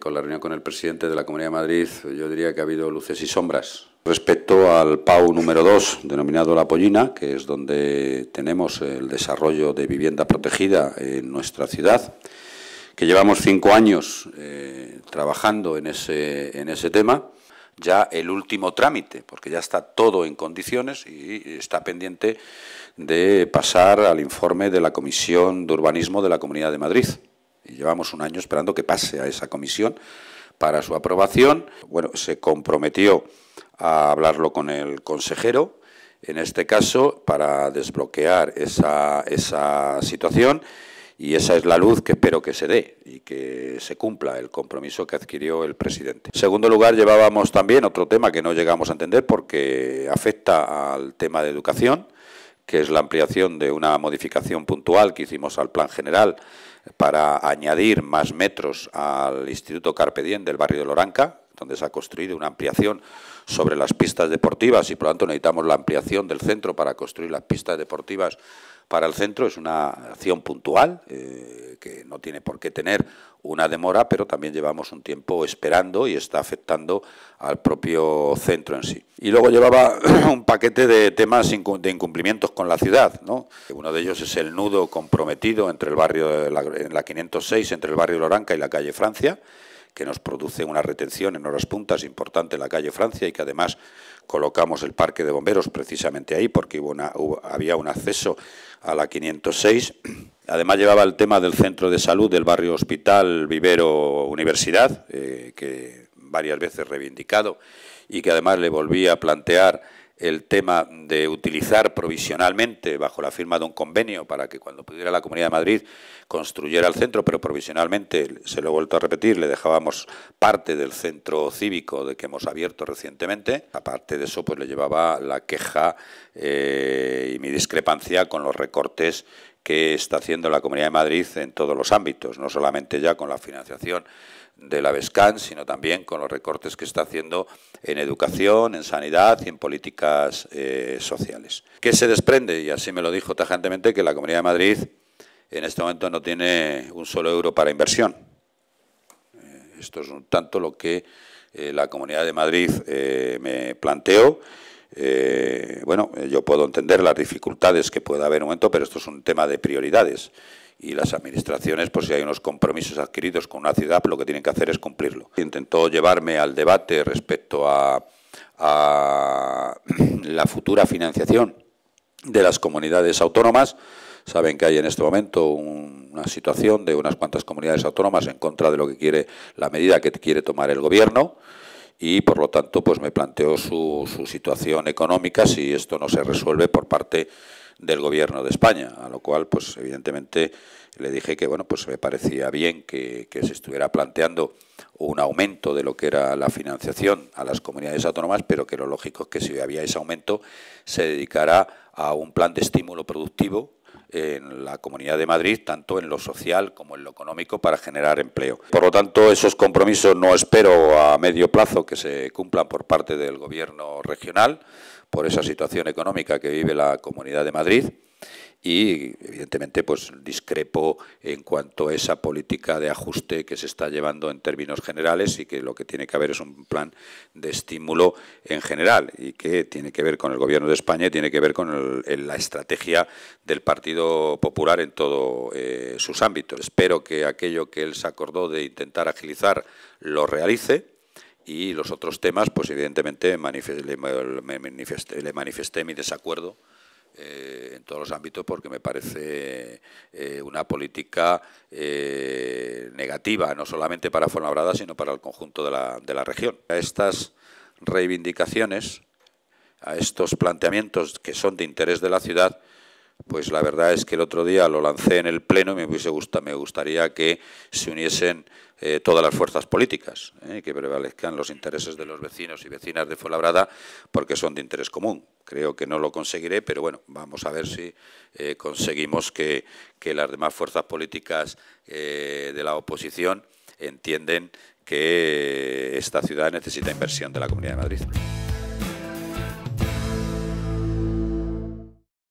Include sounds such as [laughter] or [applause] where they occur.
con la reunión con el presidente de la Comunidad de Madrid, yo diría que ha habido luces y sombras. Respecto al PAU número 2, denominado La Pollina, que es donde tenemos el desarrollo de vivienda protegida en nuestra ciudad, que llevamos cinco años eh, trabajando en ese, en ese tema, ya el último trámite, porque ya está todo en condiciones y está pendiente de pasar al informe de la Comisión de Urbanismo de la Comunidad de Madrid llevamos un año esperando que pase a esa comisión para su aprobación. Bueno, se comprometió a hablarlo con el consejero, en este caso, para desbloquear esa situación y esa es la luz que espero que se dé y que se cumpla el compromiso que adquirió el presidente. En segundo lugar, llevábamos también otro tema que no llegamos a entender porque afecta al tema de educación que es la ampliación de una modificación puntual que hicimos al plan general para añadir más metros al Instituto Carpe del barrio de Loranca, donde se ha construido una ampliación sobre las pistas deportivas y, por lo tanto, necesitamos la ampliación del centro para construir las pistas deportivas para el centro. Es una acción puntual eh, que no tiene por qué tener una demora, pero también llevamos un tiempo esperando y está afectando al propio centro en sí. Y luego llevaba [clears throat] un paquete de temas de incumplimientos con la ciudad. ¿no? Uno de ellos es el nudo comprometido entre el barrio en la 506, entre el barrio Loranca y la calle Francia que nos produce una retención en horas puntas importante en la calle Francia y que además colocamos el parque de bomberos precisamente ahí porque había un acceso a la 506. Además llevaba el tema del centro de salud del barrio Hospital Vivero Universidad, eh, que varias veces reivindicado y que además le volví a plantear el tema de utilizar provisionalmente, bajo la firma de un convenio, para que cuando pudiera la Comunidad de Madrid construyera el centro, pero provisionalmente, se lo he vuelto a repetir, le dejábamos parte del centro cívico de que hemos abierto recientemente. Aparte de eso, pues le llevaba la queja eh, y mi discrepancia con los recortes que está haciendo la Comunidad de Madrid en todos los ámbitos, no solamente ya con la financiación de la BESCAN, sino también con los recortes que está haciendo en educación, en sanidad y en políticas eh, sociales. ¿Qué se desprende? Y así me lo dijo tajantemente que la Comunidad de Madrid en este momento no tiene un solo euro para inversión. Eh, esto es un tanto lo que eh, la Comunidad de Madrid me planteó eh, bueno, yo puedo entender las dificultades que pueda haber en un momento, pero esto es un tema de prioridades. Y las administraciones, por pues, si hay unos compromisos adquiridos con una ciudad, pues, lo que tienen que hacer es cumplirlo. Intentó llevarme al debate respecto a, [clears throat] la futura financiación de las comunidades autónomas. Saben que hay en este momento una situación de unas cuantas comunidades autónomas en contra de lo que quiere la medida que quiere tomar el Gobierno y por lo tanto pues me planteó su, situación económica si esto no se resuelve por parte del gobierno de España, a lo cual pues evidentemente le dije que bueno pues me parecía bien que, que, se estuviera planteando un aumento de lo que era la financiación a las comunidades autónomas, pero que lo lógico es que si había ese aumento se dedicará a un plan de estímulo productivo en la Comunidad de Madrid, tanto en lo social como en lo económico, para generar empleo. Por lo tanto, esos compromisos no espero a medio plazo que se cumplan por parte del Gobierno regional, por esa situación económica que vive la Comunidad de Madrid y evidentemente pues discrepo en cuanto a esa política de ajuste que se está llevando en términos generales y que lo que tiene que haber es un plan de estímulo en general y que tiene que ver con el gobierno de España y tiene que ver con la estrategia del Partido Popular en todos eh, sus ámbitos. Espero que aquello que él se acordó de intentar agilizar lo realice y los otros temas pues evidentemente le manifesté mi desacuerdo eh, en todos los ámbitos porque me parece eh, una política eh, negativa, no solamente para Fuenlabrada, sino para el conjunto de la región. A estas reivindicaciones, a estos planteamientos que son de interés de la ciudad, pues la verdad es que el otro día lo lancé en el Pleno y me, me gustaría que se uniesen eh, todas las fuerzas políticas eh, que prevalezcan los intereses de los vecinos y vecinas de Fuenlabrada porque son de interés común. Creo que no lo conseguiré, pero bueno, vamos a ver si eh, conseguimos que, que, las demás fuerzas políticas de la oposición entienden que esta ciudad necesita inversión de la Comunidad de Madrid.